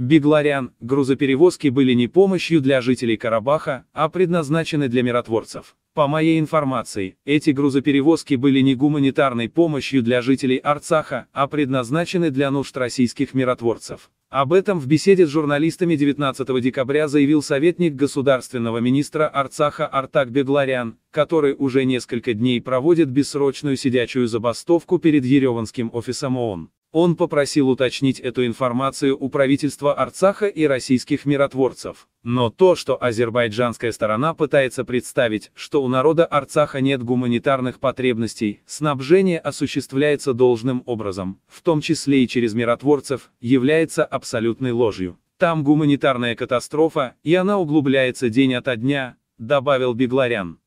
Бегларян, грузоперевозки были не помощью для жителей Карабаха, а предназначены для миротворцев. По моей информации, эти грузоперевозки были не гуманитарной помощью для жителей Арцаха, а предназначены для нужд российских миротворцев. Об этом в беседе с журналистами 19 декабря заявил советник государственного министра Арцаха Артак Бегларян, который уже несколько дней проводит бессрочную сидячую забастовку перед Ереванским офисом ООН. Он попросил уточнить эту информацию у правительства Арцаха и российских миротворцев. Но то, что азербайджанская сторона пытается представить, что у народа Арцаха нет гуманитарных потребностей, снабжение осуществляется должным образом, в том числе и через миротворцев, является абсолютной ложью. Там гуманитарная катастрофа, и она углубляется день ото дня, добавил Бегларян.